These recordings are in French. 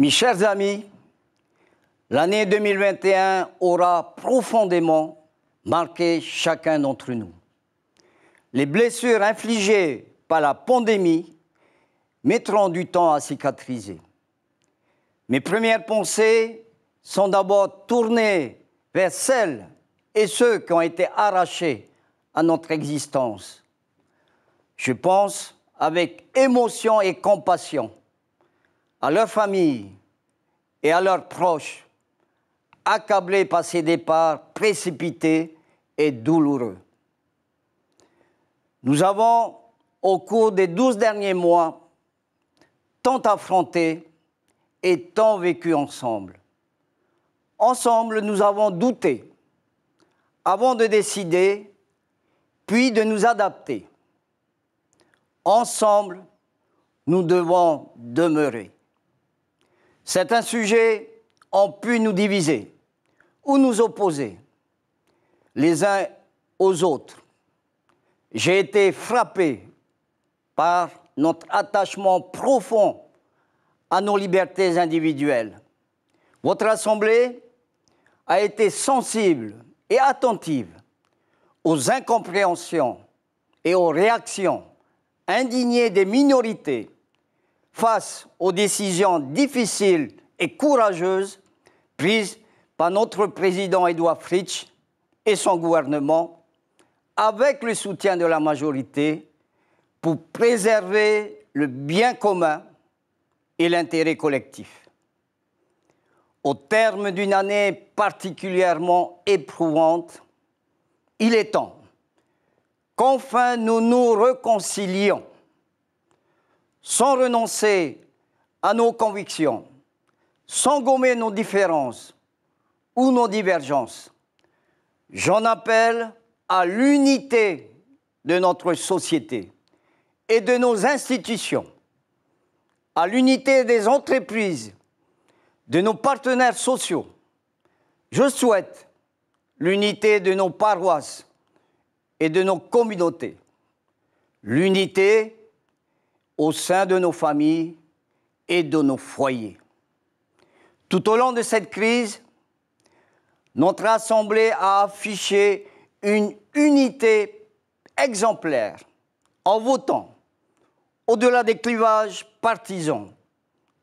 Mes chers amis, l'année 2021 aura profondément marqué chacun d'entre nous. Les blessures infligées par la pandémie mettront du temps à cicatriser. Mes premières pensées sont d'abord tournées vers celles et ceux qui ont été arrachés à notre existence. Je pense avec émotion et compassion à leurs familles, et à leurs proches, accablés par ces départs précipités et douloureux. Nous avons, au cours des douze derniers mois, tant affronté et tant vécu ensemble. Ensemble, nous avons douté avant de décider, puis de nous adapter. Ensemble, nous devons demeurer. Certains sujets ont pu nous diviser ou nous opposer les uns aux autres. J'ai été frappé par notre attachement profond à nos libertés individuelles. Votre Assemblée a été sensible et attentive aux incompréhensions et aux réactions indignées des minorités face aux décisions difficiles et courageuses prises par notre président Edouard Fritsch et son gouvernement, avec le soutien de la majorité, pour préserver le bien commun et l'intérêt collectif. Au terme d'une année particulièrement éprouvante, il est temps qu'enfin nous nous réconcilions sans renoncer à nos convictions, sans gommer nos différences ou nos divergences. J'en appelle à l'unité de notre société et de nos institutions, à l'unité des entreprises, de nos partenaires sociaux. Je souhaite l'unité de nos paroisses et de nos communautés, l'unité au sein de nos familles et de nos foyers. Tout au long de cette crise, notre Assemblée a affiché une unité exemplaire en votant au-delà des clivages partisans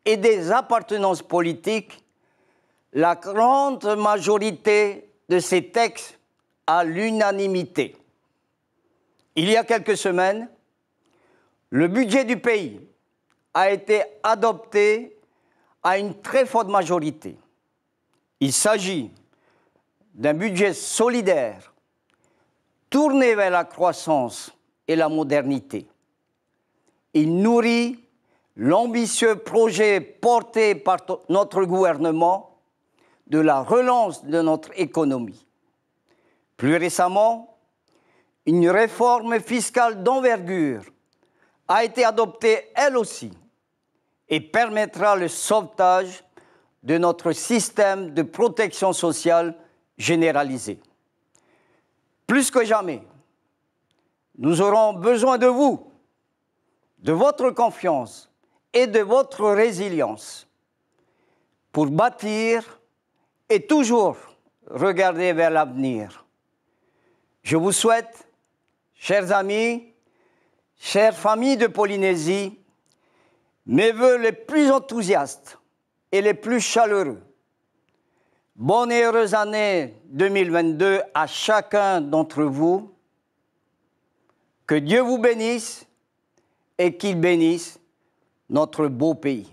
et des appartenances politiques, la grande majorité de ces textes à l'unanimité. Il y a quelques semaines, le budget du pays a été adopté à une très forte majorité. Il s'agit d'un budget solidaire, tourné vers la croissance et la modernité. Il nourrit l'ambitieux projet porté par notre gouvernement de la relance de notre économie. Plus récemment, une réforme fiscale d'envergure a été adoptée elle aussi et permettra le sauvetage de notre système de protection sociale généralisé. Plus que jamais, nous aurons besoin de vous, de votre confiance et de votre résilience pour bâtir et toujours regarder vers l'avenir. Je vous souhaite, chers amis, chère famille de Polynésie, mes voeux les plus enthousiastes et les plus chaleureux. Bonne et heureuse année 2022 à chacun d'entre vous. Que Dieu vous bénisse et qu'il bénisse notre beau pays.